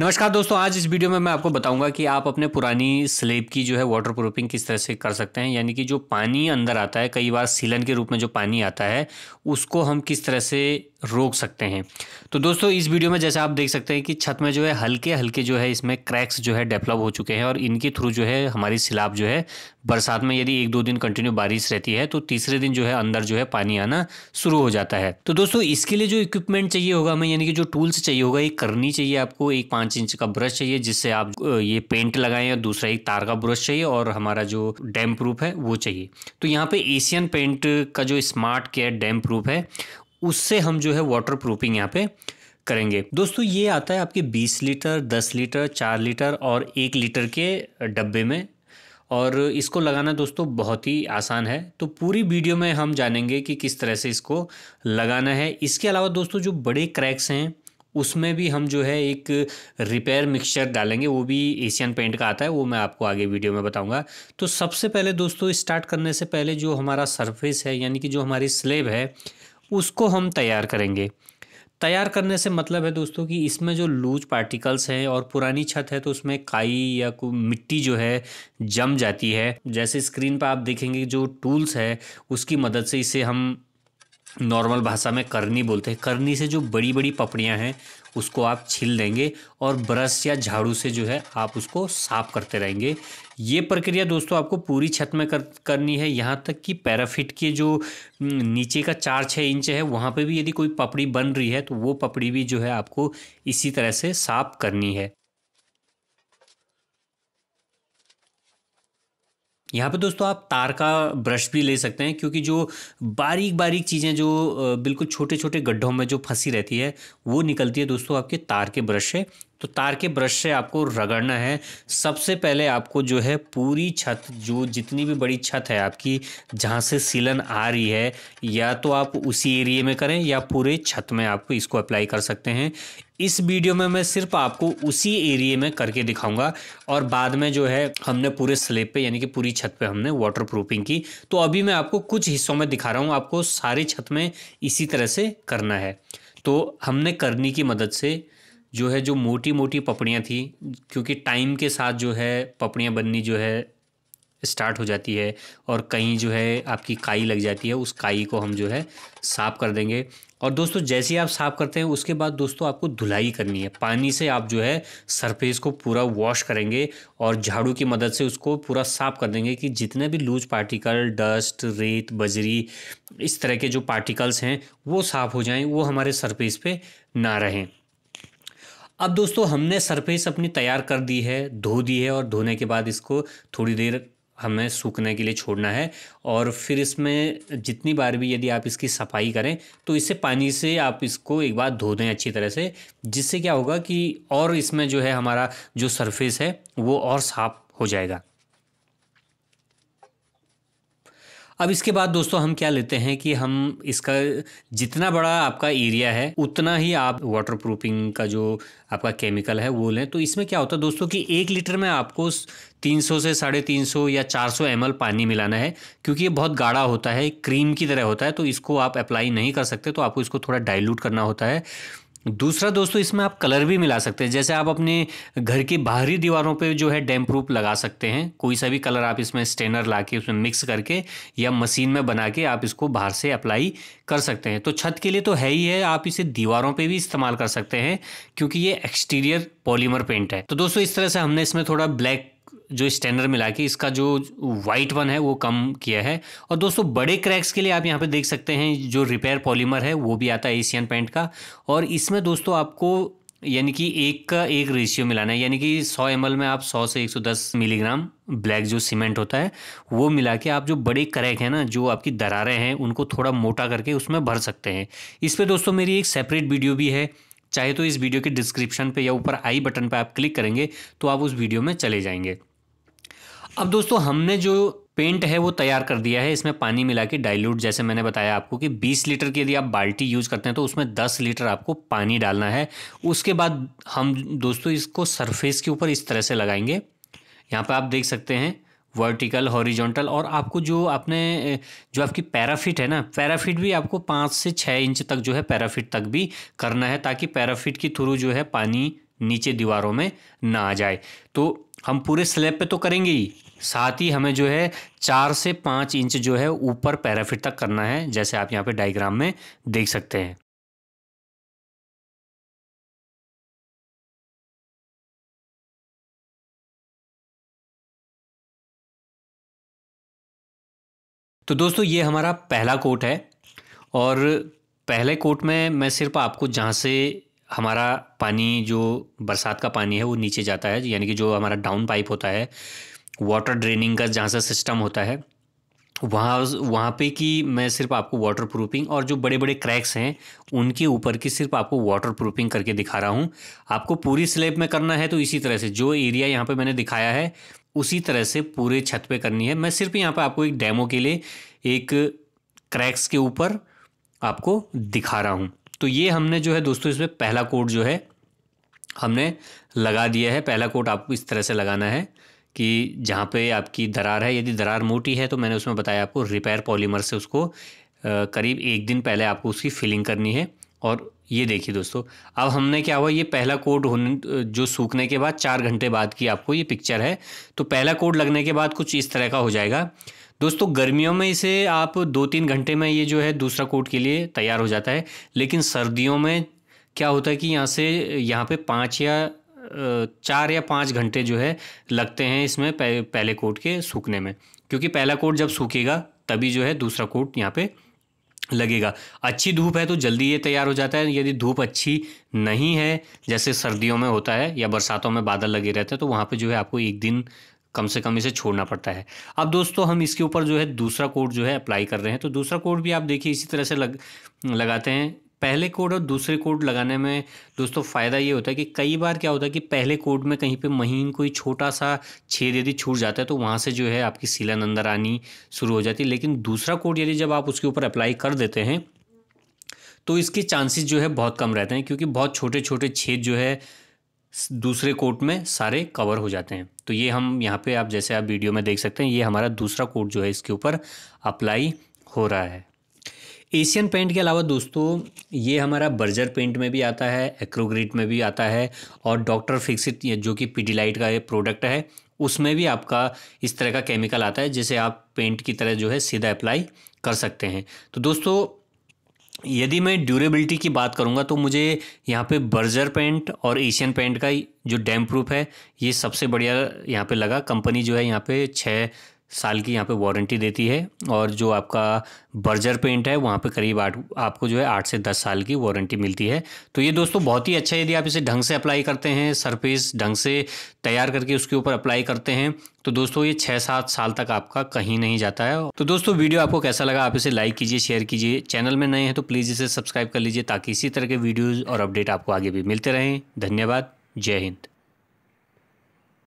नमस्कार दोस्तों आज इस वीडियो में मैं आपको बताऊंगा कि आप अपने पुरानी स्लेब की जो है वाटर प्रूफिंग किस तरह से कर सकते हैं यानी कि जो पानी अंदर आता है कई बार सीलन के रूप में जो पानी आता है उसको हम किस तरह से रोक सकते हैं तो दोस्तों इस वीडियो में जैसे आप देख सकते हैं कि छत में जो है हल्के हल्के जो है इसमें क्रैक्स जो है डेवलप हो चुके हैं और इनके थ्रू जो है हमारी सिलाब जो है बरसात में यदि एक दो दिन कंटिन्यू बारिश रहती है तो तीसरे दिन जो है अंदर जो है पानी आना शुरू हो जाता है तो दोस्तों इसके लिए जो इक्विपमेंट चाहिए होगा हमें यानी कि जो टूल्स चाहिए होगा ये करनी चाहिए आपको एक पाँच इंच का ब्रश चाहिए जिससे आप ये पेंट लगाएं और दूसरा एक तार का ब्रश चाहिए और हमारा जो डैम प्रूफ है वो चाहिए तो यहाँ पे एशियन पेंट का जो स्मार्ट केयर डैम प्रूफ है उससे हम जो है वाटर प्रूफिंग यहाँ पे करेंगे दोस्तों ये आता है आपके 20 लीटर 10 लीटर 4 लीटर और 1 लीटर के डब्बे में और इसको लगाना दोस्तों बहुत ही आसान है तो पूरी वीडियो में हम जानेंगे कि किस तरह से इसको लगाना है इसके अलावा दोस्तों जो बड़े क्रैक्स हैं उसमें भी हम जो है एक रिपेयर मिक्सचर डालेंगे वो भी एशियन पेंट का आता है वो मैं आपको आगे वीडियो में बताऊंगा तो सबसे पहले दोस्तों स्टार्ट करने से पहले जो हमारा सरफेस है यानी कि जो हमारी स्लेब है उसको हम तैयार करेंगे तैयार करने से मतलब है दोस्तों कि इसमें जो लूज पार्टिकल्स हैं और पुरानी छत है तो उसमें काई या मिट्टी जो है जम जाती है जैसे स्क्रीन पर आप देखेंगे जो टूल्स है उसकी मदद से इसे हम नॉर्मल भाषा में करनी बोलते हैं करनी से जो बड़ी बड़ी पपड़ियाँ हैं उसको आप छील देंगे और ब्रश या झाड़ू से जो है आप उसको साफ करते रहेंगे ये प्रक्रिया दोस्तों आपको पूरी छत में कर करनी है यहाँ तक कि पैराफिट के जो नीचे का चार छः इंच है वहाँ पे भी यदि कोई पपड़ी बन रही है तो वो पपड़ी भी जो है आपको इसी तरह से साफ करनी है यहाँ पे दोस्तों आप तार का ब्रश भी ले सकते हैं क्योंकि जो बारीक बारीक चीज़ें जो बिल्कुल छोटे छोटे गड्ढों में जो फंसी रहती है वो निकलती है दोस्तों आपके तार के ब्रश से तो तार के ब्रश से आपको रगड़ना है सबसे पहले आपको जो है पूरी छत जो जितनी भी बड़ी छत है आपकी जहाँ से सीलन आ रही है या तो आप उसी एरिए में करें या पूरे छत में आप इसको अप्लाई कर सकते हैं इस वीडियो में मैं सिर्फ आपको उसी एरिए में करके दिखाऊंगा और बाद में जो है हमने पूरे स्लेब पे यानी कि पूरी छत पे हमने वाटर प्रूफिंग की तो अभी मैं आपको कुछ हिस्सों में दिखा रहा हूँ आपको सारी छत में इसी तरह से करना है तो हमने करनी की मदद से जो है जो मोटी मोटी पपड़ियाँ थी क्योंकि टाइम के साथ जो है पपड़ियाँ बननी जो है स्टार्ट हो जाती है और कहीं जो है आपकी काई लग जाती है उस काई को हम जो है साफ़ कर देंगे और दोस्तों जैसे ही आप साफ़ करते हैं उसके बाद दोस्तों आपको धुलाई करनी है पानी से आप जो है सरफेस को पूरा वॉश करेंगे और झाड़ू की मदद से उसको पूरा साफ़ कर देंगे कि जितने भी लूज पार्टिकल डस्ट रेत बजरी इस तरह के जो पार्टिकल्स हैं वो साफ़ हो जाएं वो हमारे सरफेस पे ना रहें अब दोस्तों हमने सरफेस अपनी तैयार कर दी है धो दी है और धोने के बाद इसको थोड़ी देर हमें सूखने के लिए छोड़ना है और फिर इसमें जितनी बार भी यदि आप इसकी सफाई करें तो इससे पानी से आप इसको एक बार धो दें अच्छी तरह से जिससे क्या होगा कि और इसमें जो है हमारा जो सरफेस है वो और साफ़ हो जाएगा अब इसके बाद दोस्तों हम क्या लेते हैं कि हम इसका जितना बड़ा आपका एरिया है उतना ही आप वाटर प्रूफिंग का जो आपका केमिकल है वो लें तो इसमें क्या होता है दोस्तों कि एक लीटर में आपको 300 से साढ़े तीन सौ या 400 सौ पानी मिलाना है क्योंकि ये बहुत गाढ़ा होता है क्रीम की तरह होता है तो इसको आप अप्लाई नहीं कर सकते तो आपको इसको थोड़ा डाइल्यूट करना होता है दूसरा दोस्तों इसमें आप कलर भी मिला सकते हैं जैसे आप अपने घर की बाहरी दीवारों पे जो है डैम्प प्रूफ लगा सकते हैं कोई सा भी कलर आप इसमें स्टेनर ला के उसमें मिक्स करके या मशीन में बना के आप इसको बाहर से अप्लाई कर सकते हैं तो छत के लिए तो है ही है आप इसे दीवारों पे भी इस्तेमाल कर सकते हैं क्योंकि ये एक्सटीरियर पॉलीमर पेंट है तो दोस्तों इस तरह से हमने इसमें थोड़ा ब्लैक जो स्टैंडर मिला के इसका जो वाइट वन है वो कम किया है और दोस्तों बड़े क्रैक्स के लिए आप यहाँ पे देख सकते हैं जो रिपेयर पॉलीमर है वो भी आता है एशियन पेंट का और इसमें दोस्तों आपको यानी कि एक का एक रेशियो मिलाना है यानी कि 100 एम में आप 100 से 110 मिलीग्राम ब्लैक जो सीमेंट होता है वो मिला के आप जो बड़े क्रैक हैं ना जो आपकी दरारें हैं उनको थोड़ा मोटा करके उसमें भर सकते हैं इस पर दोस्तों मेरी एक सेपरेट वीडियो भी है चाहे तो इस वीडियो के डिस्क्रिप्शन पे या ऊपर आई बटन पे आप क्लिक करेंगे तो आप उस वीडियो में चले जाएंगे अब दोस्तों हमने जो पेंट है वो तैयार कर दिया है इसमें पानी मिला के डाइल्यूट जैसे मैंने बताया आपको कि 20 लीटर की यदि आप बाल्टी यूज़ करते हैं तो उसमें 10 लीटर आपको पानी डालना है उसके बाद हम दोस्तों इसको सरफेस के ऊपर इस तरह से लगाएंगे यहाँ पर आप देख सकते हैं वर्टिकल हॉरिजॉन्टल और आपको जो आपने जो आपकी पैराफिट है ना पैराफिट भी आपको पाँच से छः इंच तक जो है पैराफिट तक भी करना है ताकि पैराफिट के थ्रू जो है पानी नीचे दीवारों में ना आ जाए तो हम पूरे स्लैब पे तो करेंगे ही साथ ही हमें जो है चार से पाँच इंच जो है ऊपर पैराफिट तक करना है जैसे आप यहाँ पे डायग्राम में देख सकते हैं तो दोस्तों ये हमारा पहला कोट है और पहले कोट में मैं सिर्फ आपको जहाँ से हमारा पानी जो बरसात का पानी है वो नीचे जाता है यानी कि जो हमारा डाउन पाइप होता है वाटर ड्रेनिंग का जहाँ सा सिस्टम होता है वहाँ वहाँ पे कि मैं सिर्फ आपको वाटर प्रूफिंग और जो बड़े बड़े क्रैक्स हैं उनके ऊपर की सिर्फ आपको वाटर प्रूफिंग करके दिखा रहा हूँ आपको पूरी स्लेब में करना है तो इसी तरह से जो एरिया यहाँ पे मैंने दिखाया है उसी तरह से पूरे छत पे करनी है मैं सिर्फ यहाँ पे आपको एक डेमो के लिए एक क्रैक्स के ऊपर आपको दिखा रहा हूँ तो ये हमने जो है दोस्तों इसमें पहला कोड जो है हमने लगा दिया है पहला कोड आपको इस तरह से लगाना है कि जहाँ पे आपकी दरार है यदि दरार मोटी है तो मैंने उसमें बताया आपको रिपेयर पॉलीमर से उसको करीब एक दिन पहले आपको उसकी फिलिंग करनी है और ये देखिए दोस्तों अब हमने क्या हुआ ये पहला कोड होने जो सूखने के बाद चार घंटे बाद की आपको ये पिक्चर है तो पहला कोड लगने के बाद कुछ इस तरह का हो जाएगा दोस्तों गर्मियों में इसे आप दो तीन घंटे में ये जो है दूसरा कोट के लिए तैयार हो जाता है लेकिन सर्दियों में क्या होता है कि यहाँ से यहाँ पे पाँच या चार या पाँच घंटे जो है लगते हैं इसमें पहले कोट के सूखने में क्योंकि पहला कोट जब सूखेगा तभी जो है दूसरा कोट यहाँ पे लगेगा अच्छी धूप है तो जल्दी ये तैयार हो जाता है यदि धूप अच्छी नहीं है जैसे सर्दियों में होता है या बरसातों में बादल लगे रहते हैं तो वहाँ पर जो है आपको एक दिन कम से कम इसे छोड़ना पड़ता है अब दोस्तों हम इसके ऊपर जो है दूसरा कोट जो है अप्लाई कर रहे हैं तो दूसरा कोट भी आप देखिए इसी तरह से लग लगाते हैं पहले कोड और दूसरे कोड लगाने में दोस्तों फ़ायदा ये होता है कि कई बार क्या होता है कि पहले कोड में कहीं पे महीन कोई छोटा सा छेद यदि छूट जाता है तो वहाँ से जो है आपकी सीलन अंदर आनी शुरू हो जाती है लेकिन दूसरा कोड यदि जब आप उसके ऊपर अप्लाई कर देते हैं तो इसके चांसेस जो है बहुत कम रहते हैं क्योंकि बहुत छोटे छोटे छेद जो है दूसरे कोट में सारे कवर हो जाते हैं तो ये हम यहाँ पे आप जैसे आप वीडियो में देख सकते हैं ये हमारा दूसरा कोट जो है इसके ऊपर अप्लाई हो रहा है एशियन पेंट के अलावा दोस्तों ये हमारा बर्जर पेंट में भी आता है एक्रोग्रेट में भी आता है और डॉक्टर फिक्सिट जो कि पीडीलाइट का ये प्रोडक्ट है उसमें भी आपका इस तरह का केमिकल आता है जिसे आप पेंट की तरह जो है सीधा अप्लाई कर सकते हैं तो दोस्तों यदि मैं ड्यूरेबिलिटी की बात करूंगा तो मुझे यहाँ पे बर्जर पेंट और एशियन पेंट का जो डैम प्रूफ है ये सबसे बढ़िया यहाँ पे लगा कंपनी जो है यहाँ पे छः साल की यहाँ पे वारंटी देती है और जो आपका बर्जर पेंट है वहाँ पे करीब आठ आपको जो है आठ से दस साल की वारंटी मिलती है तो ये दोस्तों बहुत ही अच्छा यदि आप इसे ढंग से अप्लाई करते हैं सरफेस ढंग से तैयार करके उसके ऊपर अप्लाई करते हैं तो दोस्तों ये छः सात साल तक आपका कहीं नहीं जाता है तो दोस्तों वीडियो आपको कैसा लगा आप इसे लाइक कीजिए शेयर कीजिए चैनल में नए हैं तो प्लीज़ इसे सब्सक्राइब कर लीजिए ताकि इसी तरह के वीडियोज़ और अपडेट आपको आगे भी मिलते रहें धन्यवाद जय हिंद